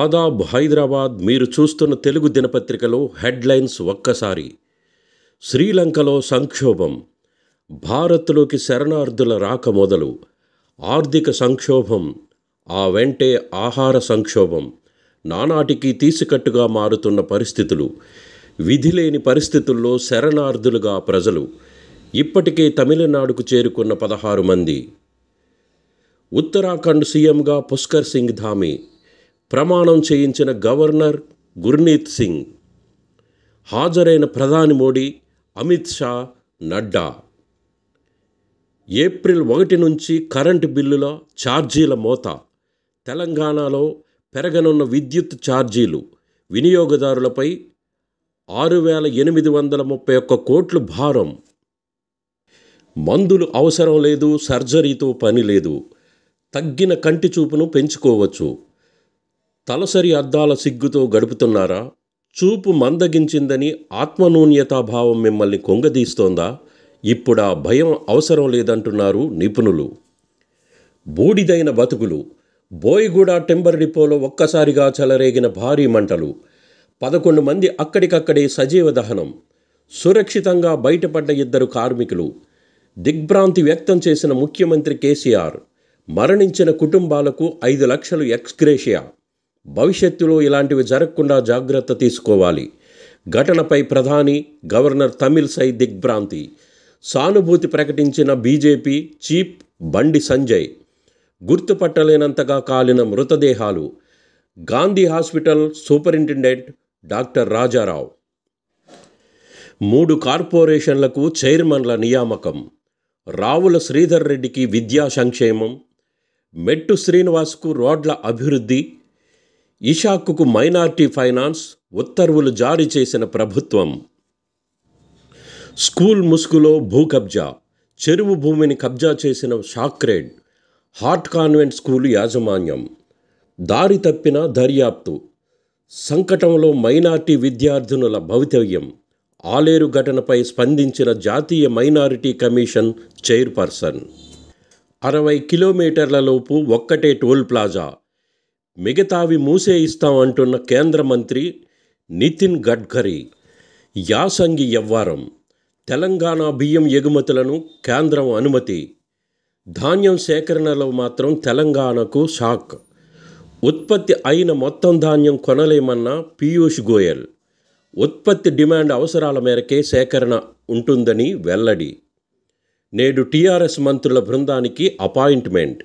ఆదాబ్ హైదరాబాద్ మీరు చూస్తున్న తెలుగు దినపత్రికలో హెడ్లైన్స్ ఒక్కసారి శ్రీలంకలో సంక్షోభం భారత్లోకి శరణార్థుల రాక మొదలు ఆర్థిక సంక్షోభం ఆ వెంటే ఆహార సంక్షోభం నానాటికి తీసికట్టుగా మారుతున్న పరిస్థితులు విధిలేని పరిస్థితుల్లో శరణార్థులుగా ప్రజలు ఇప్పటికే తమిళనాడుకు చేరుకున్న పదహారు మంది ఉత్తరాఖండ్ సీఎంగా పుష్కర్ సింగ్ ధామి ప్రమాణం చేయించిన గవర్నర్ గుర్నీత్ సింగ్ హాజరైన ప్రధాని మోడీ అమిత్ షా నడ్డా ఏప్రిల్ ఒకటి నుంచి కరెంటు బిల్లుల ఛార్జీల మోత తెలంగాణలో పెరగనున్న విద్యుత్ ఛార్జీలు వినియోగదారులపై ఆరు వేల ఎనిమిది వందల ముప్పై ఒక్క కోట్లు భారం మందులు అవసరం లేదు సర్జరీతో పని లేదు తగ్గిన కంటి చూపును పెంచుకోవచ్చు తలసరి అద్దాల సిగ్గుతో గడుపుతున్నారా చూపు మందగించిందని ఆత్మనూన్యతాభావం మిమ్మల్ని కొంగదీస్తోందా ఇప్పుడా భయం అవసరం లేదంటున్నారు నిపుణులు బూడిదైన బతుకులు బోయిగూడ టెంబర్ డిపోలో ఒక్కసారిగా చెలరేగిన భారీ మంటలు పదకొండు మంది అక్కడికక్కడే సజీవ దహనం సురక్షితంగా బయటపడ్డ ఇద్దరు కార్మికులు దిగ్భ్రాంతి వ్యక్తం చేసిన ముఖ్యమంత్రి కేసీఆర్ మరణించిన కుటుంబాలకు ఐదు లక్షలు ఎక్స్గ్రేషియా భవిష్యత్తులో ఇలాంటివి జరగకుండా జాగ్రత్త తీసుకోవాలి ఘటనపై ప్రధాని గవర్నర్ తమిళ్సై దిగ్భ్రాంతి సానుభూతి ప్రకటించిన బీజేపీ చీఫ్ బండి సంజయ్ గుర్తుపట్టలేనంతగా కాలిన మృతదేహాలు Gandhi hospital superintendent doctor Rajarao మూడు కార్పొరేషన్లకు చైర్మన్ల నియామకం రావుల శ్రీధర్ రెడ్డికి విద్యా సంక్షేమం మెట్టు శ్రీనివాస్కు రోడ్ల అభివృద్ధి ఇషాక్కు మైనార్టీ ఫైనాన్స్ ఉత్తర్వులు జారీ చేసిన ప్రభుత్వం స్కూల్ ముసుగులో భూ కబ్జా చెరువు భూమిని కబ్జా చేసిన షాక్రేడ్ హార్ట్ కాన్వెంట్ స్కూలు యాజమాన్యం దారి తప్పిన దర్యాప్తు సంకటంలో మైనార్టీ విద్యార్థినుల భవితవ్యం ఆలేరు ఘటనపై స్పందించిన జాతీయ మైనారిటీ కమిషన్ చైర్పర్సన్ అరవై కిలోమీటర్లలోపు ఒక్కటే టోల్ ప్లాజా మిగతావి మూసే ఇస్తాం అంటున్న కేంద్ర మంత్రి నితిన్ గడ్కరీ యాసంగి ఎవ్వారం తెలంగాణ బియ్యం ఎగుమతులను కేంద్రం అనుమతి ధాన్యం సేకరణలో మాత్రం తెలంగాణకు షాక్ ఉత్పత్తి అయిన మొత్తం ధాన్యం కొనలేమన్న పీయూష్ గోయల్ ఉత్పత్తి డిమాండ్ అవసరాల మేరకే సేకరణ ఉంటుందని వెల్లడి నేడు టీఆర్ఎస్ మంత్రుల బృందానికి అపాయింట్మెంట్